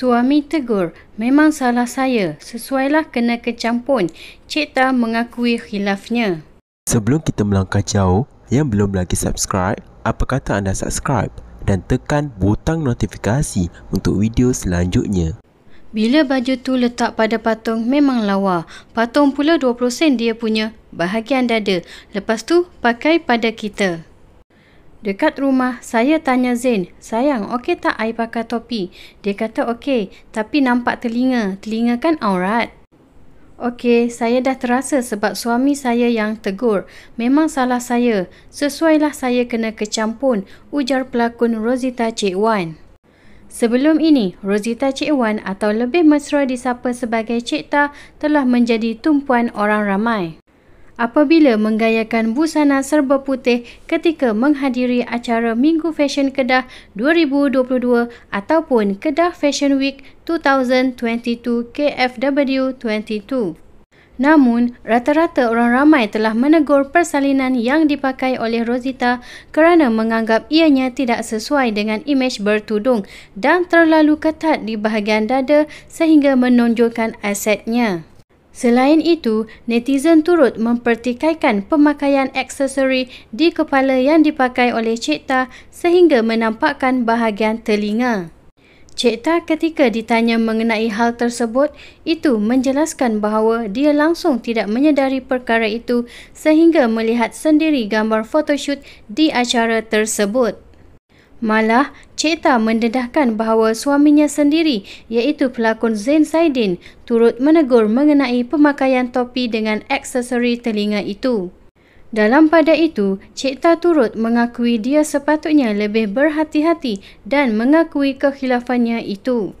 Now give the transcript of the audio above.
Suami tegur, memang salah saya. Sesuailah kena kecam pun. Cik Ta mengakui khilafnya. Sebelum kita melangkah jauh, yang belum lagi subscribe, apa kata anda subscribe dan tekan butang notifikasi untuk video selanjutnya. Bila baju tu letak pada patung memang lawa. Patung pula 20 sen dia punya bahagian dada. Lepas tu pakai pada kita. Dekat rumah, saya tanya Zain, sayang, okey tak I pakai topi? Dia kata okey, tapi nampak telinga. Telinga kan aurat. Okey, saya dah terasa sebab suami saya yang tegur. Memang salah saya. Sesuailah saya kena kecam pun, ujar pelakon Rosita Cik Wan. Sebelum ini, Rosita Cik Wan atau lebih mesra disapa sebagai Cik Ta telah menjadi tumpuan orang ramai apabila menggayakan busana serba putih ketika menghadiri acara Minggu Fashion Kedah 2022 ataupun Kedah Fashion Week 2022 KFW22. Namun, rata-rata orang ramai telah menegur persalinan yang dipakai oleh Rosita kerana menganggap ianya tidak sesuai dengan imej bertudung dan terlalu ketat di bahagian dada sehingga menonjolkan asetnya. Selain itu, netizen turut mempertikaikan pemakaian aksesori di kepala yang dipakai oleh Cik Ta sehingga menampakkan bahagian telinga. Cik Ta ketika ditanya mengenai hal tersebut, itu menjelaskan bahawa dia langsung tidak menyedari perkara itu sehingga melihat sendiri gambar photoshoot di acara tersebut. Malah, Ceta mendedahkan bahawa suaminya sendiri iaitu pelakon Zain Saidin turut menegur mengenai pemakaian topi dengan aksesori telinga itu. Dalam pada itu, Cikta turut mengakui dia sepatutnya lebih berhati-hati dan mengakui kehilafannya itu.